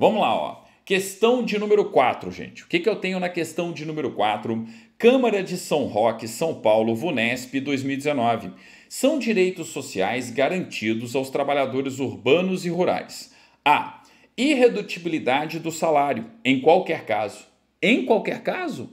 Vamos lá, ó. Questão de número 4, gente. O que, que eu tenho na questão de número 4? Câmara de São Roque, São Paulo, VUNESP 2019. São direitos sociais garantidos aos trabalhadores urbanos e rurais. A. Irredutibilidade do salário, em qualquer caso. Em qualquer caso?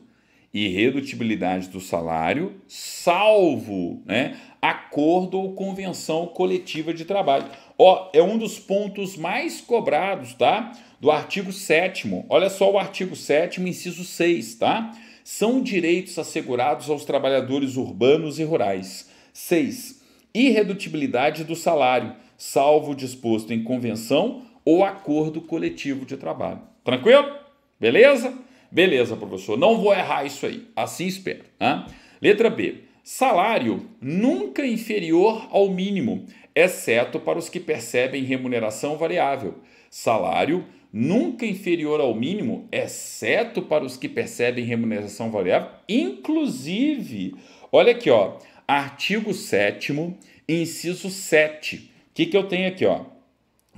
irredutibilidade do salário, salvo né, acordo ou convenção coletiva de trabalho. Ó, é um dos pontos mais cobrados, tá? Do artigo 7 Olha só o artigo 7 inciso 6, tá? São direitos assegurados aos trabalhadores urbanos e rurais. 6. Irredutibilidade do salário, salvo disposto em convenção ou acordo coletivo de trabalho. Tranquilo? Beleza? Beleza, professor, não vou errar isso aí. Assim espero. Né? Letra B. Salário nunca inferior ao mínimo, exceto para os que percebem remuneração variável. Salário nunca inferior ao mínimo, exceto para os que percebem remuneração variável, inclusive. Olha aqui, ó, artigo 7 inciso 7. O que, que eu tenho aqui, ó?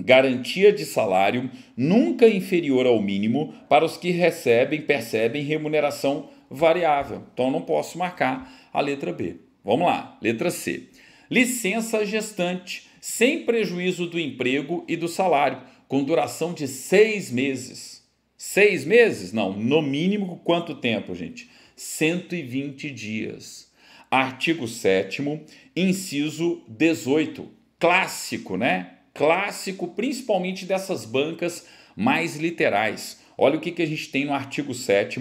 garantia de salário nunca inferior ao mínimo para os que recebem, percebem remuneração variável. Então não posso marcar a letra B. Vamos lá, letra C. Licença gestante, sem prejuízo do emprego e do salário, com duração de seis meses. Seis meses? Não, no mínimo quanto tempo, gente? 120 dias. Artigo 7, inciso 18. Clássico, né? clássico, principalmente dessas bancas mais literais. Olha o que, que a gente tem no artigo 7,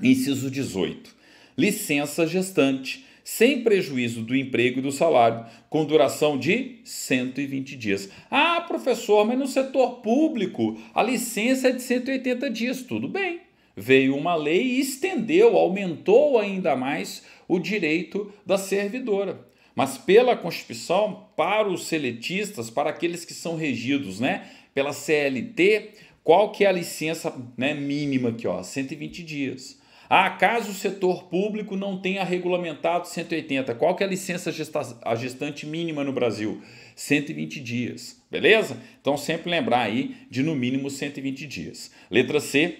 inciso 18. Licença gestante, sem prejuízo do emprego e do salário, com duração de 120 dias. Ah, professor, mas no setor público a licença é de 180 dias. Tudo bem. Veio uma lei e estendeu, aumentou ainda mais o direito da servidora mas pela Constituição para os seletistas, para aqueles que são regidos, né, pela CLT, qual que é a licença, né, mínima aqui, ó, 120 dias. Ah, caso o setor público não tenha regulamentado 180, qual que é a licença gesta a gestante mínima no Brasil? 120 dias, beleza? Então sempre lembrar aí de no mínimo 120 dias. Letra C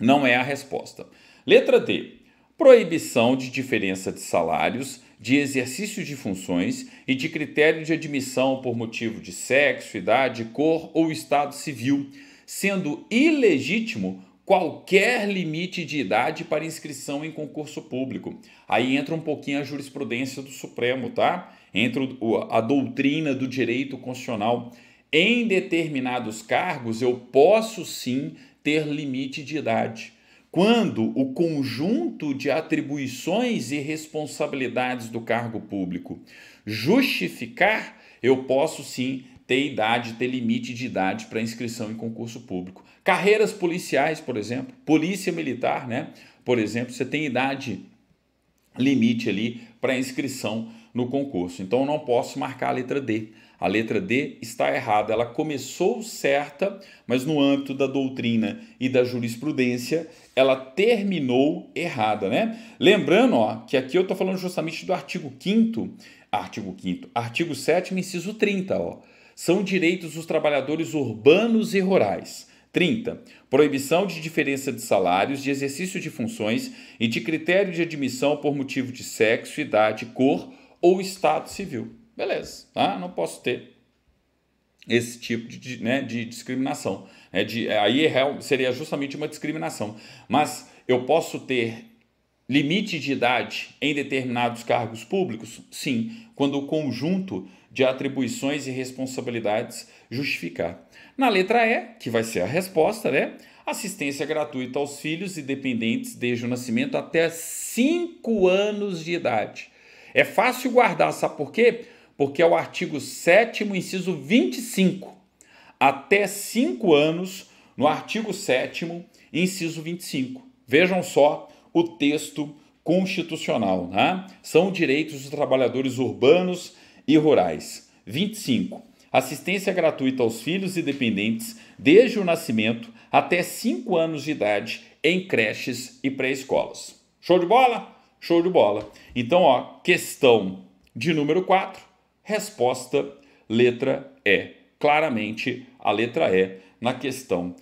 não é a resposta. Letra D, proibição de diferença de salários de exercício de funções e de critério de admissão por motivo de sexo, idade, cor ou estado civil, sendo ilegítimo qualquer limite de idade para inscrição em concurso público. Aí entra um pouquinho a jurisprudência do Supremo, tá? Entra a doutrina do direito constitucional. Em determinados cargos, eu posso sim ter limite de idade quando o conjunto de atribuições e responsabilidades do cargo público justificar, eu posso sim ter idade, ter limite de idade para inscrição em concurso público. Carreiras policiais, por exemplo, polícia militar, né? Por exemplo, você tem idade limite ali para inscrição no concurso. Então eu não posso marcar a letra D. A letra D está errada. Ela começou certa, mas no âmbito da doutrina e da jurisprudência, ela terminou errada, né? Lembrando, ó, que aqui eu estou falando justamente do artigo 5 artigo 5 artigo 7 inciso 30, ó. São direitos dos trabalhadores urbanos e rurais. 30. Proibição de diferença de salários, de exercício de funções e de critério de admissão por motivo de sexo, idade, cor ou estado civil beleza, tá? Não posso ter esse tipo de, né, de discriminação. Né, é De, aí é seria justamente uma discriminação. Mas eu posso ter limite de idade em determinados cargos públicos? Sim, quando o conjunto de atribuições e responsabilidades justificar. Na letra E, que vai ser a resposta, né? Assistência gratuita aos filhos e dependentes desde o nascimento até 5 anos de idade. É fácil guardar, sabe por quê? porque é o artigo 7, inciso 25. Até 5 anos, no artigo 7, inciso 25. Vejam só o texto constitucional. Né? São direitos dos trabalhadores urbanos e rurais. 25. Assistência gratuita aos filhos e dependentes desde o nascimento até 5 anos de idade em creches e pré-escolas. Show de bola? Show de bola. Então, ó, questão de número 4 Resposta, letra E. Claramente a letra E na questão